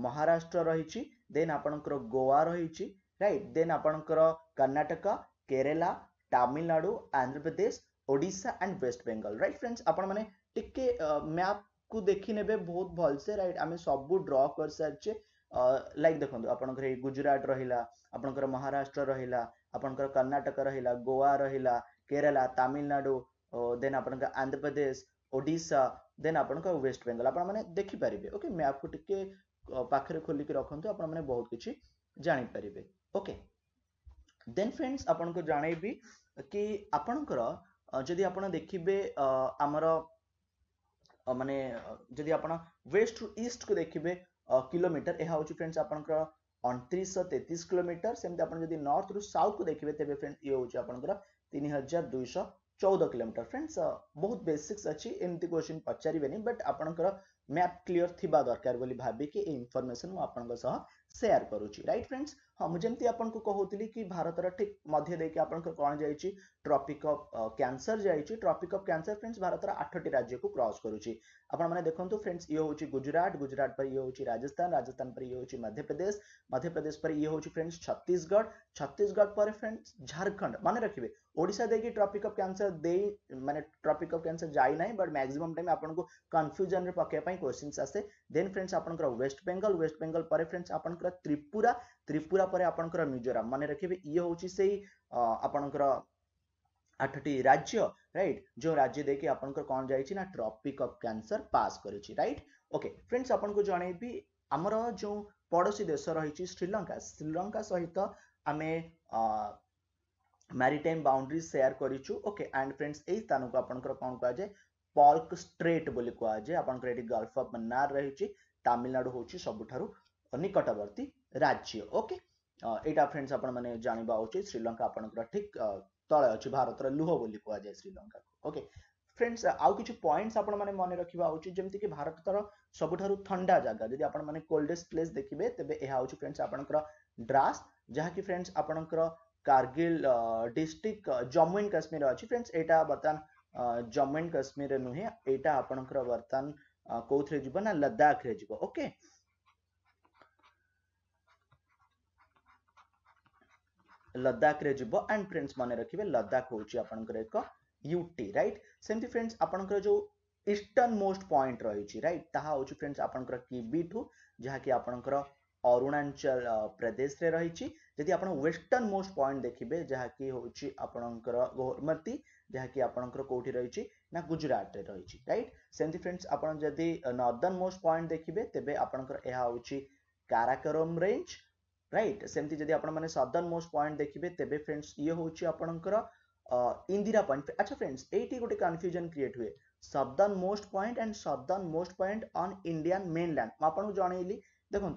ମହାରାଷ୍ଟ୍ର ରହିଛି ଦେନ୍ ଆପଣଙ୍କର ଗୋଆ ରହିଛି ରାଇଟ୍ ଦେନ୍ ଆପଣଙ୍କର Karnataka Kerala Tamil Nadu Andhra Pradesh Odisha and West Bengal right friends ଆପଣମାନେ ଟିକେ ମ୍ୟାପ୍କୁ ଦେଖିନେବେ ବହୁତ ଭଲସେ ରାଇଟ୍ ଆମେ ସବୁ ଡ୍ର କରିସାରିଛେ ଲାଇକ୍ ଦେଖନ୍ତୁ ଆପଣଙ୍କର ଏଇ ଗୁଜୁରାଟ ରହିଲା ଆପଣଙ୍କର ମହାରାଷ୍ଟ୍ର ରହିଲା ଆପଣଙ୍କର କର୍ଣ୍ଣାଟକ ରହିଲା ଗୋଆ ରହିଲା କେରଲା ତାମିଲନାଡ଼ୁ ଦେନ୍ ଆପଣଙ୍କର ଆନ୍ଧ୍ରପ୍ରଦେଶ ଓଡ଼ିଶା ଦେନ୍ ଆପଣଙ୍କ ୱେଷ୍ଟ ବେଙ୍ଗଲ ଆପଣମାନେ ଦେଖିପାରିବେ ଓକେ ମ୍ୟାପ୍କୁ ଟିକେ ପାଖରେ ଖୋଲିକି ରଖନ୍ତୁ ଆପଣମାନେ ବହୁତ କିଛି ଜାଣିପାରିବେ ଓକେ ଦେନ୍ ଫ୍ରେଣ୍ଡସ୍ ଆପଣଙ୍କୁ ଜଣାଇବି କି ଆପଣଙ୍କର ଯଦି ଆପଣ ଦେଖିବେ ଆମର ମାନେ ଯଦି ଆପଣ ୱେଷ୍ଟରୁ ଇଷ୍ଟକୁ ଦେଖିବେ କିଲୋମିଟର ଏହା ହେଉଛି ଫ୍ରେଣ୍ଡସ୍ ଆପଣଙ୍କର ଅଣତିରିଶଶହ ତେତିଶ କିଲୋମିଟର ସେମିତି ଆପଣ ଯଦି ନର୍ଥରୁ ସାଉଥକୁ ଦେଖିବେ ତେବେ ଫ୍ରେଣ୍ଡ ଇଏ ହେଉଛି ଆପଣଙ୍କର ତିନି ହଜାର ଦୁଇଶହ चौदह किलोमीटर फ्रेंड्स बहुत बेसिक्स अच्छी एमती क्वेश्चन पचारे बट आप मैप क्लीयर थी दरकार भाविकी ए इनफर्मेसन मुझे सेयार करुच्ची रईट फ्रेंड्स हाँ मुझे आपको कहूँ कि भारत ठीक मध्य देखिए आप कौन जाइए ट्रपिक अफ क्यासर जाइए tropic of cancer friends Bharat आठट राज्य को क्रस करुँ देखते फ्रेंड्स ये हूँ गुजरात गुजरात पर ये हूँ राजस्थान राजस्थान पर ये हूँ मध्यप्रदेश मध्यप्रदेश पर ये हूँ फ्रेंड्स छत्तीसगढ़ छत्तीसगढ़ पर फ्रेंड्स झारखंड मन रखिए ओडा देखिए ट्रपिक अफ क्यासर दे मैंने ट्रपिक अफ क्यासर जाए बट मैक्सीम टाइम आपको कन्फ्यूजन में पकड़ा क्वेश्चन आसे देन फ्रेंड्स आपस्ट बेंगल वेस्ट बेंगल पर फ्रेंड्स आप त्रिपुरा त्रिपुरा पर आप मिजोराम मन रखिए ये हूँ से आपंकर আঠটি রাজ্য রাইট যে রাজ্য দেখি আপনার কম যাই না ট্রপিক অফ ক্যানসর পাস করেছি রাইট ওকে ফ্রেন্ডস আপনার জনাইবি আমার যে পড়োশী দেশ রয়েছে শ্রীলঙ্কা শ্রীলঙ্কা সহিত আমি ম্যারিটাইম বাউন্ডারি সেয়ার করিছু ওকে আন্ড ফ্রেন্ডস এই স্থানক আপনার কম কুযায় পর্ক স্ট্রেট বলে কুযায় আপনার এটি গল্ফ অফ মন্নার রয়েছে তামিলনাড়ু হচ্ছে সবুঠার নিকটবর্তী রাজ্য ওকে এইটা ফ্রেন্ডস আপনার জাঁয়া উচিত শ্রীলঙ্কা আপনার ঠিক តាល់យអាច ಭಾರತ រលូវលីកួជា শ্রীলঙ্কা OK friends আৰু কিচ 포인트्स আপোন মানে মনে ৰখিবা আছে যেতি কি ভারতৰ সবোঠাৰু ঠাণ্ডা জায়গা যদি আপোন মানে কোল্ডেষ্ট প্লেছ দেখিবে তেবে এয়া আছে friends আপোনকৰ ড্ৰাস যাহাকি friends আপোনকৰ Kargil district Jammu and Kashmir আছে friends এটা বৰ্তান Jammu and Kashmir এ নহয় এটা আপোনকৰ বৰ্তান কোত্ৰে জীৱক না Ladakh এ জীৱক OK ଲଦାଖରେ ଯିବ ଆଣ୍ଡ ଫ୍ରେଣ୍ଡସ୍ ମନେ ରଖିବେ ଲଦାଖ ହେଉଛି ଆପଣଙ୍କର ଏକ ୟୁଟି ରାଇଟ୍ ସେମିତି ଫ୍ରେଣ୍ଡସ୍ ଆପଣଙ୍କର ଯେଉଁ ଇଷ୍ଟର୍ଣ୍ଣ ମୋଷ୍ଟ ପଏଣ୍ଟ ରହିଛି ରାଇଟ୍ ତାହା ହେଉଛି ଫ୍ରେଣ୍ଡସ୍ ଆପଣଙ୍କର କିବିଠୁ ଯାହାକି ଆପଣଙ୍କର ଅରୁଣାଚଳ ପ୍ରଦେଶରେ ରହିଛି ଯଦି ଆପଣ ୱେଷ୍ଟର୍ଣ୍ଣ ମୋଷ୍ଟ ପଏଣ୍ଟ ଦେଖିବେ ଯାହାକି ହେଉଛି ଆପଣଙ୍କର ଗୋରମତି ଯାହାକି ଆପଣଙ୍କର କୋଉଠି ରହିଛି ନା ଗୁଜୁରାଟରେ ରହିଛି ରାଇଟ୍ ସେମିତି ଫ୍ରେଣ୍ଡସ୍ ଆପଣ ଯଦି ନର୍ଦର୍ଣ୍ଣ ମୋଷ୍ଟ ପଏଣ୍ଟ ଦେଖିବେ ତେବେ ଆପଣଙ୍କର ଏହା ହେଉଛି କାରାକରମ ରେଞ୍ଜ রাইট সেমতি যদি আপনার সଦর্ন মোস্ট পয়েন্ট দেখবে তেবে ফ্রেন্ডস ইয়ে হচ্ছে আপনার ইন্দিরা পয়েন্ট আচ্ছা ফ্রেন্ডস এইটি গোটে কনফ্যুজন ক্রিয়েট হুয়ে southern most point and southern most point on Indian mainland মু আপনার জনাইলি দেখুন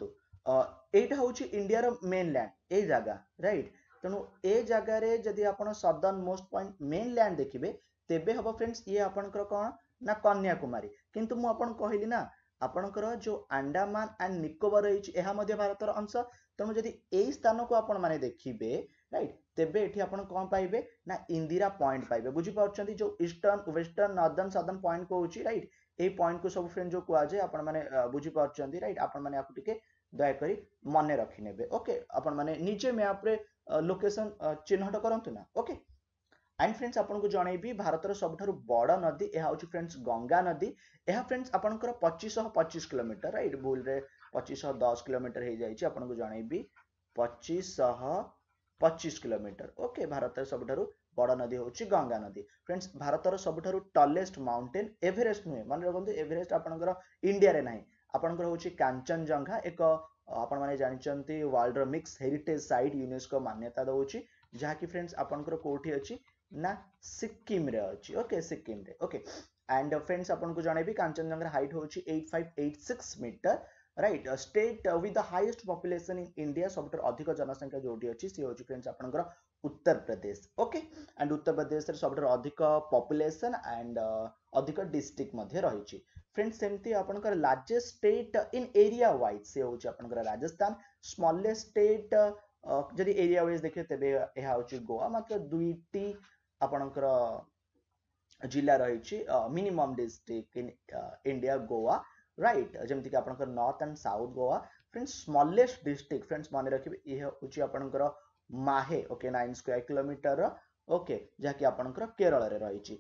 এইটা হচ্ছে ইন্ডিয়ার মেনল্যান্ড এই জায়গা রাইট তেমন এ জায়গার যদি আপনার সদর্ন মোস্ট পয়েন্ট মেনল্যান্ড দেখবে তেবে হব ফ্রেন্ডস ইয়ে আপনার কম না কন্যাকুমারী কিন্তু মু আপনার কহিলি না ଆପଣଙ୍କର ଯେଉଁ ଆଣ୍ଡାମାନ ଆଣ୍ଡ ନିକୋବର ରହିଛି ଏହା ମଧ୍ୟ ଭାରତର ଅଂଶ ତେଣୁ ଯଦି ଏଇ ସ୍ଥାନକୁ ଆପଣମାନେ ଦେଖିବେ ରାଇଟ୍ ତେବେ ଏଠି ଆପଣ କ'ଣ ପାଇବେ ନା ଇନ୍ଦିରା ପଏଣ୍ଟ ପାଇବେ ବୁଝିପାରୁଛନ୍ତି ଯେଉଁ eastern western northern southern point କହୁଛି ରାଇଟ୍ ଏଇ ପଏଣ୍ଟକୁ ସବୁ ଫ୍ରେଣ୍ଡ ଯେଉଁ କୁହାଯାଏ ଆପଣମାନେ ବୁଝିପାରୁଛନ୍ତି ରାଇଟ୍ ଆପଣମାନେ ଆକୁ ଟିକେ ଦୟାକରି ମନେ ରଖିନେବେ ଓକେ ଆପଣମାନେ ନିଜେ ମ୍ୟାପ୍ରେ ଲୋକେସନ୍ ଚିହ୍ନଟ କରନ୍ତୁ ନା ଓକେ ଆଣ୍ଡ ଫ୍ରେଣ୍ଡସ୍ ଆପଣଙ୍କୁ ଜଣେଇବି ଭାରତର ସବୁଠାରୁ ବଡ଼ ନଦୀ ଏହା ହେଉଛି ଫ୍ରେଣ୍ଡସ୍ ଗଙ୍ଗା ନଦୀ ଏହା ଫ୍ରେଣ୍ଡସ୍ ଆପଣଙ୍କର ପଚିଶଶହ ପଚିଶ କିଲୋମିଟର ରାଇଟ୍ ଭୁଲରେ पच्चीस दस किलोमीटर हो जाए आपको जनइबी पचीश पचिश किलोमीटर ओके भारत सब बड़ नदी हूँ गंगा नदी फ्रेंड्स भारत सबुठ टलेस्ट माउंटेन एभरेस्ट नुहे मन रखु एभरेस्ट आपर इंडिया ना आपर कांचनजंघा एक आपण जानते वर्ल्ड रिक्स हेरीटेज सैट यूनेस्को मान्यता दौर जहाँकि फ्रेंड्स आपंकर कौटी अच्छी ना सिक्किम अच्छी ओके सिक्किम रे ओके एंड फ्रेंड्स आपको जनइबी कांचनजंघार हाइट हूँ eight five eight six meter right state with the highest population in India सब अधिक जनसंख्या जो अच्छी आप उत्तर प्रदेश ओके एंड उत्तर प्रदेश में सब अधिक पपुलेसन एंड अधिक डिस्ट्रिक्ट रही फ्रेंड्स सेमती आप largest state in area wise सी हूँ आप राजस्थान स्मलेस्ट स्टेट जदि एरिया व्वज देखिए तेज यह हूँ गोवा मात्र दुईटी आप जिला रही minimum district in India Goa right जमीक आप north and south Goa friends smallest district friends मन रखिए ये हूँ आपंकर Mahe okay nine square kilometer okay जहाँकि आपंकर केरल रही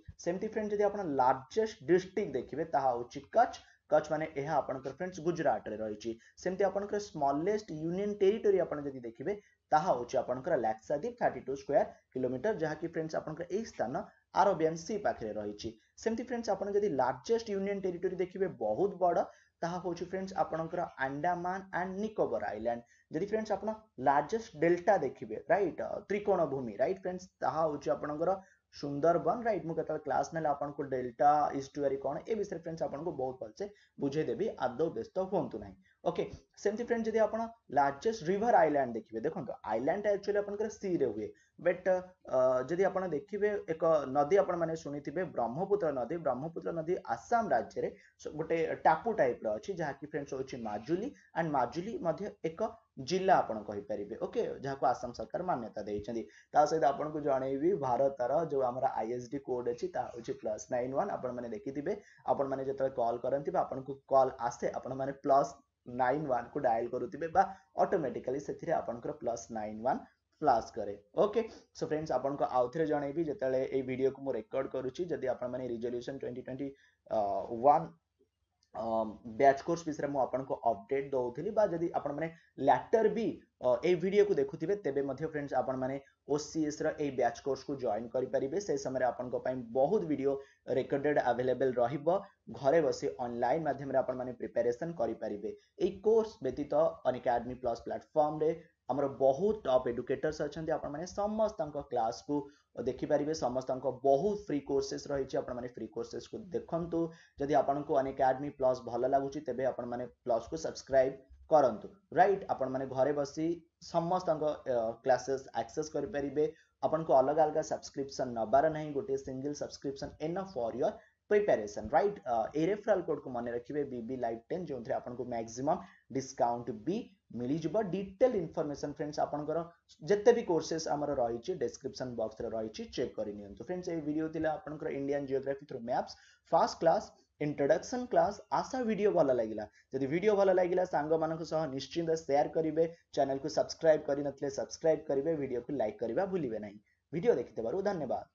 फ्रेंड्स जब आप लार्जेस्ट डिस्ट्रिक्ट देखिए कच्छ कच्छ मान यह आप फ्रेंड्स गुजरात में रही स्मलेस्ट यूनियन टेरीटोरी आपड़ी देखिए ताकि आपंकर Lakshadweep thirty two square kilometer जहाँकि फ्रेंड्स आप स्थान आर ओबियन सी पाखे रही सेमती फ्रेंड्स आप जब लार्जेस्ट यूनियन टेरिटोरी देखिए बहुत बड़ ତାହା ହେଉଛି ଫ୍ରେଣ୍ଡସ୍ ଆପଣଙ୍କର ଆଣ୍ଡାମାନ ଆଣ୍ଡ ନିକୋବର ଆଇଲ୍ୟାଣ୍ଡ ଯଦି ଫ୍ରେଣ୍ଡସ୍ ଆପଣ ଲାର୍ଜେଷ୍ଟ ଡେଲ୍ଟା ଦେଖିବେ ରାଇଟ୍ ତ୍ରିକୋଣ ଭୂମି ରାଇଟ୍ ଫ୍ରେଣ୍ଡସ୍ ତାହା ହେଉଛି ଆପଣଙ୍କର ସୁନ୍ଦରବନ ରାଇଟ୍ ମୁଁ କେତେବେଳେ କ୍ଲାସ୍ ନେଲେ ଆପଣଙ୍କୁ ଡେଲ୍ଟା ଇଷ୍ଟୁଆରୀ କ'ଣ ଏ ବିଷୟରେ ଫ୍ରେଣ୍ଡସ୍ ଆପଣଙ୍କୁ ବହୁତ ଭଲସେ ବୁଝେଇ ଦେବି ଆଦୌ ବ୍ୟସ୍ତ ହୁଅନ୍ତୁ ନାହିଁ ଓକେ ସେମିତି ଫ୍ରେଣ୍ଡ ଯଦି ଆପଣ ଲାର୍ଜେଷ୍ଟ ରିଭର ଆଇଲ୍ୟାଣ୍ଡ ଦେଖିବେ ଦେଖନ୍ତୁ ଆଇଲ୍ୟାଣ୍ଡ ଆକ୍ଚୁଆଲି ଆପଣଙ୍କର ସିରେ ହୁଏ बट uh, जदि आप देखिए एक नदी आपने शुणी ब्रह्मपुत्र नदी ब्रह्मपुत्र नदी आसाम राज्य में गोटे टापू टाइप रही जहाँकि फ्रेंड्स हूँ माजुली एंड माजुली एक जिला आपर ओके जहाँ को आसाम सरकार मान्यता देते सहित आपको जनइबी भारतर जो आम आई एस डी कोड अच्छी हूँ प्लस नाइन वन आपने देखिथे आपने जो कल करती आपको कल आसे आपने प्लस नाइन वन को डायल करुवे अटोमेटिकाली से प्लस नाइन वन क्लास करे ओके सो फ्रेंड्स आपन को आउथरे जणेबी जतले ए वीडियो को मो रिकॉर्ड करूची जदी आपन माने रिजोल्यूशन 2021 बैच कोर्स बिषय मो आपन को अपडेट दोउथली बा जदी आपन माने लेटर बी ए वीडियो को देखुथिबे तेबे मध्ये फ्रेंड्स आपन माने ଓସିଏସ୍ର ଏହି ବ୍ୟାଚ୍ କୋର୍ସକୁ ଜଏନ୍ କରିପାରିବେ ସେହି ସମୟରେ ଆପଣଙ୍କ ପାଇଁ ବହୁତ ଭିଡ଼ିଓ ରେକର୍ଡେଡ୍ ଆଭେଲେବେଲ୍ ରହିବ ଘରେ ବସି ଅନଲାଇନ୍ ମାଧ୍ୟମରେ ଆପଣମାନେ ପ୍ରିପାରେସନ୍ କରିପାରିବେ ଏହି କୋର୍ସ ବ୍ୟତୀତ ଅନେକାଡେମୀ ପ୍ଲସ୍ ପ୍ଲାଟଫର୍ମରେ ଆମର ବହୁତ ଟପ୍ ଏଡୁକେଟର୍ସ ଅଛନ୍ତି ଆପଣମାନେ ସମସ୍ତଙ୍କ କ୍ଲାସ୍କୁ ଦେଖିପାରିବେ ସମସ୍ତଙ୍କ ବହୁତ ଫ୍ରି କୋର୍ସେସ୍ ରହିଛି ଆପଣମାନେ ଫ୍ରି କୋର୍ସେସ୍କୁ ଦେଖନ୍ତୁ ଯଦି ଆପଣଙ୍କୁ ଅନେକାଡେମୀ ପ୍ଲସ୍ ଭଲ ଲାଗୁଛି ତେବେ ଆପଣମାନେ ପ୍ଲସ୍କୁ ସବସ୍କ୍ରାଇବ୍ પરંતુ રાઈટ આપણ મને ઘરે બસી સમસ્ત કો ક્લાસિસ એક્સેસ કરી પરિબે આપણ કો અલગ અલગ સબસ્ક્રિપ્શન નબારા નહી ગોટી single subscription enough for your preparation right a referral code કો મન રાખીબે BB lifetime જોંતરે આપણ કો મેક્સિમમ ડિસ્કાઉન્ટ બી મિલે જોબલ ડિટેલ ઇન્ફોર્મેશન ફ્રેન્ડ્સ આપણ કો જેતે બી કોર્સીસ આમરો રહીચી ડિસ્ક્રિપ્શન બોક્સ રે રહીચી ચેક કરી નિયંતો ફ્રેન્ડ્સ આ વિડિયો થીલા આપણ કો Indian geography through maps fast class introduction class आशा भिड भल लगे जदि भिड भल लगे सांग निश्चिंत सेयार करेंगे चैनल को सब्सक्राइब करें सब्सक्राइब करेंगे भिडियो को लाइक करने भूलें ना भिड देखिथ्यवाद